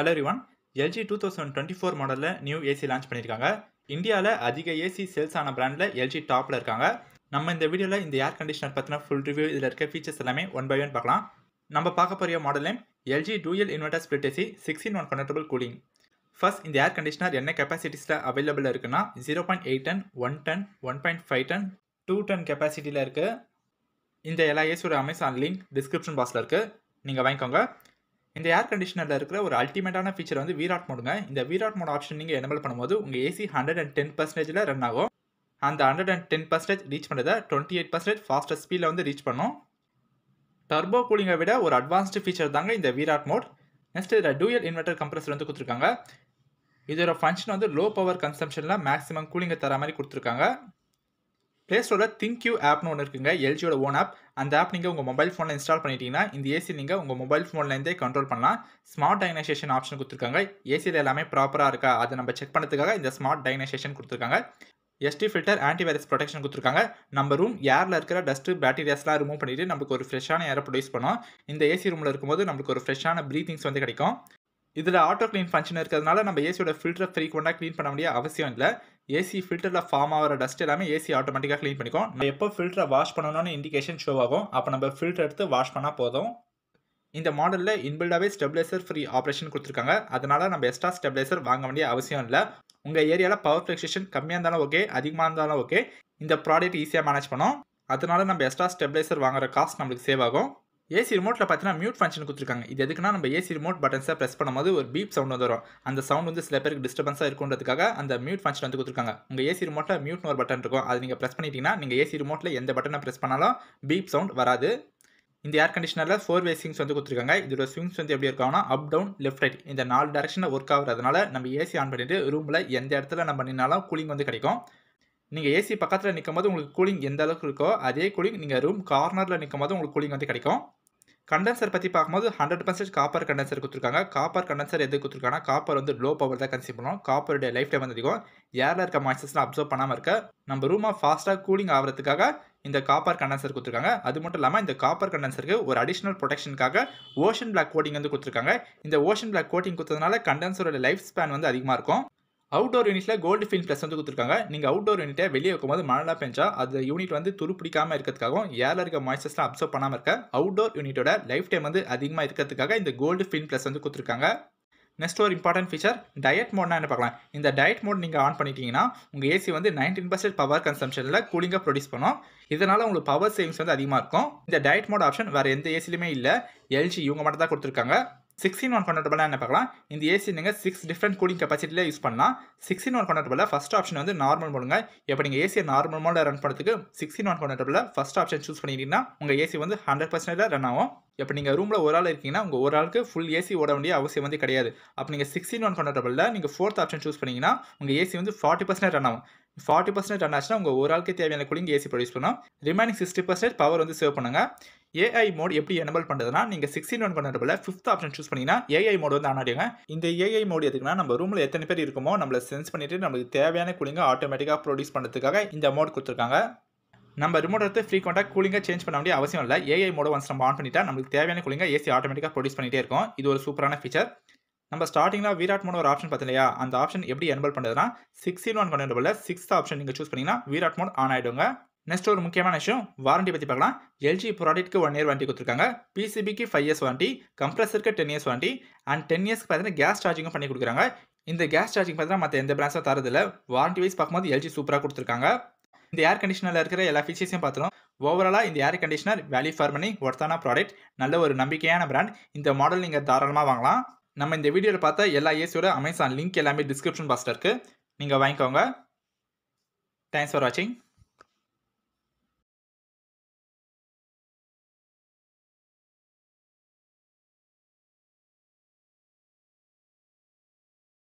hello ரிவான் LG two thousand twenty four மாடலில் new AC launch பண்ணியிருக்காங்க இந்தியாவில் அதிக ஏசி சேல்ஸ் ஆன பிராண்டில் எல்ஜி டாப்பில் இருக்காங்க நம்ம இந்த வீடியோவில் இந்த ஏர் கண்டிஷனர் பற்றின ஃபுல் ரிவ்யூ இதில் இருக்க ஃபீச்சர்ஸ் எல்லாமே ஒன் பை ஒன் பார்க்கலாம் நம்ம பார்க்க போகிற model name LG dual inverter split AC six in one convertible cooling first இந்த ஏர் கண்டிஷனர் என்ன கெப்பாசிட்டிஸில் அவைலபிள் இருக்குன்னா zero point eight ton one ton one point five ton two ton கெப்பாசிட்டியில் இருக்குது இந்த எல்லா ஏசியோட அமேசான் லிங்க் டிஸ்கிரிப்ஷன் பாக்ஸில் இருக்குது நீங்கள் வாங்கிக்கோங்க இந்த ஏர் கண்டிஷனரில் இருக்கிற ஒரு அல்டிமேட்டான ஃபீச்சர் வந்து விராட் மோடுங்க இந்த விராட் மோட் ஆப்ஷன் நீங்கள் எனபிள் பண்ணும்போது உங்கள் ஏசி ஹண்ட்ரட் அண்ட் டென் பர்சன்டேஜில் ரன் ஆகும் அந்த hundred and ten percentage reach பண்ணுறதை டுவெண்ட்டி எயிட் பர்சன்டேஜ் ஃபாஸ்டஸ்ட் ஸ்பீடில் வந்து ரீச் பண்ணும் டர்போ கூலிங்கை விட ஒரு அட்வான்ஸ்டு ஃபீச்சர் தாங்க இந்த விராட் மோட் நெக்ஸ்ட் இதில் டூயல் இன்வெர்டர் கம்ப்ரஸர் வந்து கொடுத்துருக்காங்க இதோட ஃபங்க்ஷன் வந்து லோ பவர் கன்சம்ஷனில் மேக்ஸிமம் கூலிங்கை தர மாதிரி கொடுத்துருக்காங்க ப்ளே ஸ்டோரில் யூ ஆப்னு ஒன்று இருக்குங்க எல்ஜியோட ஓன் ஆப் அந்த ஆப் நீங்கள் உங்கள் மொபைல் ஃபோனில் இன்ஸ்டால் பண்ணிட்டீங்கன்னா இந்த ஏசி நீங்கள் உங்கள் மொபைல் ஃபோன்லேருந்தே கண்ட்ரோல் பண்ணலாம் ஸ்மார்ட் டைனைசேஷன் ஆப்ஷன் கொடுத்துருக்காங்க ஏசியில் எல்லாமே ப்ராப்பராக இருக்கா அதை நம்ம செக் பண்ணுறதுக்காக இந்த ஸ்மார்ட் டைனைசேஷன் கொடுத்துருக்காங்க எஸ்டி ஃபில்டர் வைரஸ் ப்ரொடெக்ஷன் கொடுத்துருக்காங்க நம்ம ரூம் ஏரில் இருக்கிற டஸ்ட்டு பேக்டீரியாஸ்லாம் ரிமூவ் பண்ணிவிட்டு நமக்கு ஒரு ஃப்ரெஷ்ஷான ஏரை ப்ரொடியூஸ் பண்ணோம் இந்த ஏசி ரூமில் இருக்கும்போது நம்மளுக்கு ஒரு ஃப்ரெஷ்ஷான ப்ரீத்திங்ஸ் வந்து கிடைக்கும் இதில் ஆட்டோ க்ளீன் ஃபங்க்ஷன் இருக்கிறதுனால நம்ம ஏசியோட ஃபில்டர் ஃப்ரீக்வெண்ட்டாக க்ளீன் பண்ண வேண்டிய அவசியம் இல்லை ஏசி ஃபில்டரில் ஃபார்ம் ஆகிற டஸ்ட் எல்லாமே ஏசி ஆட்டோமேட்டிக்காக க்ளீன் பண்ணிக்கும் நம்ம எப்போ ஃபில்டரை வாஷ் பண்ணணும்னு இண்டிகேஷன் ஷோ ஆகும் அப்போ நம்ம ஃபில்டர் எடுத்து வாஷ் பண்ணால் போதும் இந்த மாடலில் இன்பில்டாகவே ஸ்டெப்லைசர் ஃப்ரீ ஆப்ரேஷன் கொடுத்துருக்காங்க அதனால் நம்ம எக்ஸ்ட்ரா ஸ்டெப்லைசர் வாங்க வேண்டிய அவசியம் இல்லை உங்கள் ஏரியாவில் பவர் ஃப்ளக்ஷேஷன் கம்மியாக இருந்தாலும் ஓகே அதிகமாக இருந்தாலும் ஓகே இந்த ப்ராடக்ட் ஈஸியாக மேனேஜ் பண்ணோம் அதனால நம்ம எக்ஸ்ட்ரா ஸ்டெப்லைசர் வாங்குற காஸ்ட் நம்மளுக்கு சேவ் ஆகும் ஏசி ரிமோட்டில் பார்த்தீங்கன்னா மியூட் ஃபங்க்ஷன் கொடுத்துருக்காங்க இது எதுக்குன்னா நம்ம ஏசி ரிமோட் பட்டன்ஸை ப்ரெஸ் பண்ணும்போது ஒரு பீப் சவுண்ட் வந்து வரும் அந்த சவுண்ட் வந்து சில பேருக்கு டிஸ்டர்பன்ஸாக இருக்குன்றதுக்காக அந்த மியூட் ஃபங்க்ஷன் வந்து கொடுத்துருக்காங்க உங்கள் ஏசி ரிமோட்டில் மியூட்னு ஒரு பட்டன் இருக்கும் அது நீங்கள் ப்ரெஸ் பண்ணிட்டீங்கன்னா நீங்கள் ஏசி ரிமோட்டில் எந்த பட்டனை ப்ரெஸ் பண்ணாலும் பீப் சவுண்ட் வராது இந்த ஏர் கண்டிஷனரில் ஃபோர் வே ஸ்விங்ஸ் வந்து கொடுத்துருக்காங்க இதோட ஸ்விங்ஸ் வந்து எப்படி இருக்காங்கன்னா அப் டவுன் லெஃப்ட் ரைட் இந்த நாலு டேரக்ஷனில் ஒர்க் ஆகுறதுனால நம்ம ஏசி ஆன் பண்ணிட்டு ரூமில் எந்த இடத்துல நம்ம நின்னாலும் கூலிங் வந்து கிடைக்கும் நீங்கள் ஏசி பக்கத்தில் நிற்கும் போது உங்களுக்கு கூலிங் எந்த அளவுக்கு இருக்கோ அதே கூலிங் நீங்கள் ரூம் கார்னரில் நிற்கும் போது உங்களுக்கு கூலிங் வந்து கிடைக்கும் கண்டென்சர் பற்றி பார்க்கும்போது ஹண்ட்ரட் பர்சன்ட் காப்பர் கண்டென்சர் கொடுத்துருக்காங்க காப்பர் கண்டென்சர் எது கொடுத்துருக்காங்கன்னா காப்பர் வந்து லோ பவர் தான் கன்சியூம் பண்ணுவோம் காப்பருடைய லைஃப் டைம் வந்து அதிகம் ஏரில் இருக்க மாய்ச்சர்ஸ்லாம் அப்சர்வ் பண்ணாமல் இருக்க நம்ம ரூமாக ஃபாஸ்ட்டாக கூலிங் ஆகிறதுக்காக இந்த காப்பர் கண்டென்சர் கொடுத்துருக்காங்க அது மட்டும் இல்லாமல் இந்த காப்பர் கண்டென்சருக்கு ஒரு அடிஷனல் ப்ரொடெக்ஷனுக்காக ஓஷன் பிளாக் கோட்டிங் வந்து கொடுத்துருக்காங்க இந்த ஓஷன் பிளாக் கோட்டிங் கொடுத்ததுனால கண்டென்சரோட லைஃப் ஸ்பேன் வந்து அதிகமாக இருக்கும் அவுடோர் யூனிட்டில் கோல்டு ஃபில் ப்ளஸ் வந்து கொடுத்துருக்காங்க நீங்கள் அவுடோர் யூனிட்டை வெளியே வைக்கும்போது மழை பெஞ்சா அது யூனிட் வந்து துரு இருக்கிறதுக்காகவும் ஏரில் இருக்க மாய்ச்சர்ஸ்லாம் அப்சர்வ் பண்ணாமல் இருக்க அவுடோர் யூனிட்டோட லைஃப் டைம் வந்து அதிகமாக இருக்கிறதுக்காக இந்த கோல்டு ஃபீல் ப்ளஸ் வந்து கொடுத்துருக்காங்க நெக்ஸ்ட் ஒரு இம்பார்ட்டன்ட் ஃபீச்சர் டயட் மோட்னா என்ன பார்க்கலாம் இந்த டயட் மோட் நீங்கள் ஆன் பண்ணிட்டீங்கன்னா உங்கள் ஏசி வந்து நைன்டீன் பர்சன்ட் பவர் கன்சம்ஷனில் கூலிங்காக ப்ரொடியூஸ் பண்ணும் இதனால் உங்களுக்கு பவர் சேவிங்ஸ் வந்து அதிகமாக இருக்கும் இந்த டயட் மோட் ஆப்ஷன் வேறு எந்த ஏசிலுமே இல்லை எல்ஜி இவங்க மட்டும் தான் கொடுத்துருக்காங்க சிக்ஸின் ஒன் கன்வெர்ட்டபிள் என்ன பார்க்கலாம் இந்த ஏசி நீங்கள் சிக்ஸ் டிஃப்ரெண்ட் கூலிங் கெப்பாசிட்டியில் யூஸ் பண்ணலாம் six in one convertible first option வந்து நார்மல் போடுங்க இப்போ நீங்கள் ஏசியை நார்மல் மோடில் ரன் பண்ணுறதுக்கு six in one convertible first option choose பண்ணிட்டீங்கன்னா உங்கள் ஏசி வந்து ஹண்ட்ரட் பர்சன்டேஜ் ரன் ஆகும் இப்போ நீங்கள் ரூமில் ஒரு ஆள் இருக்கீங்கன்னா உங்கள் ஒரு ஆளுக்கு ஃபுல் ஏசி ஓட வேண்டிய அவசியம் வந்து கிடையாது அப்போ நீங்கள் சிக்ஸ்டின் ஒன் கன்வெர்ட்டபிளில் நீங்கள் ஃபோர்த் ஆப்ஷன் சூஸ் பண்ணிங்கன்னா உங்கள் ஏசி வந்து ஃபார்ட்டி பர்சன்டேஜ் ரன் ஆகும் ஃபார்ட்டி பர்சன்டேஜ் ரன் ஆச்சுன்னா உங்கள் ஒரு ஆளுக்கு தேவையான கூலிங் ஏசி ப்ரொடியூஸ் பண்ணும் ரிமைனிங் சிக்ஸ்டி பர்சன்டேஜ் பவர் வந்து சேவ் பண்ணுங்கள் ஏஐ மோட் எப்படி எனபிள் பண்ணுறதுனா நீங்கள் six in one convertible fifth option choose பண்ணிங்கன்னா ஏஐ மோட் வந்து ஆன் ஆடிங்க இந்த ஏஐ மோட் எதுக்குன்னா நம்ம ரூமில் எத்தனை பேர் இருக்குமோ நம்மளை சென்ஸ் பண்ணிவிட்டு நமக்கு தேவையான கூலிங்க ஆட்டோமேட்டிக்காக ப்ரொடியூஸ் பண்ணுறதுக்காக இந்த மோட் கொடுத்துருக்காங்க நம்ம ரிமோட் எடுத்து ஃப்ரீக்வெண்ட்டாக கூலிங்காக சேஞ்ச் பண்ண வேண்டிய அவசியம் இல்லை ஏஐ மோட ஒன்ஸ் நம்ம ஆன் பண்ணிட்டா நம்மளுக்கு தேவையான கூலிங்காக ஏசி ஆட்டோமேட்டிக்காக ப்ரொடியூஸ் பண்ணிகிட்டே இருக்கும் இது ஒரு சூப்பரான ஃபீச்சர் நம்ம ஸ்டார்டிங்கில் விராட் மோட் ஒரு ஆப்ஷன் பார்த்திலையா அந்த ஆப்ஷன் எப்படி என்பல் பண்ணுறதுனா சிக்ஸ்டின் ஒன் கொண்டு சிக்ஸ்த் ஆப்ஷன் நீங்கள் சூஸ் பண்ணிங்கன்னா விராட் மோட் ஆன் ஆகிடுங்க நெக்ஸ்ட் ஒரு முக்கியமான விஷயம் வாரண்டி பற்றி பார்க்கலாம் எல்ஜி ப்ராடக்ட்டுக்கு ஒன் இயர் வாரண்டி கொடுத்துருக்காங்க பிசிபிக்கு ஃபைவ் இயர்ஸ் வாரண்டி கம்ப்ரஸருக்கு ten years warranty and ten இயர்ஸ்க்கு பார்த்தீங்கன்னா கேஸ் சார்ஜிங்கும் பண்ணி கொடுக்குறாங்க இந்த கேஸ் சார்ஜிங் பார்த்தீங்கன்னா மற்ற எந்த பிரான்ஸும் தரதில்லை வாரண்டி வைஸ் பார்க்கும்போது எல்ஜி சூப்பராக கொடுத்துருக்காங்க இந்த ஏர் கண்டிஷனரில் இருக்கிற எல்லா ஃபீச்சர்ஸையும் பார்த்துரும் ஓவராலாக இந்த ஏர் கண்டிஷனர் வேல்யூ ஃபார் பண்ணி ஒர்த்தான ப்ராடக்ட் நல்ல ஒரு நம்பிக்கையான பிராண்ட் இந்த மாடல் நீங்கள் தாராளமாக வாங்கலாம் நம்ம இந்த வீடியோவில் பார்த்தா எல்லா ஏசியோட அமேசான் லிங்க் எல்லாமே டிஸ்கிரிப்ஷன் பாக்ஸில் இருக்குது நீங்கள் வாங்கிக்கோங்க தேங்க்ஸ் ஃபார் வாட்சிங்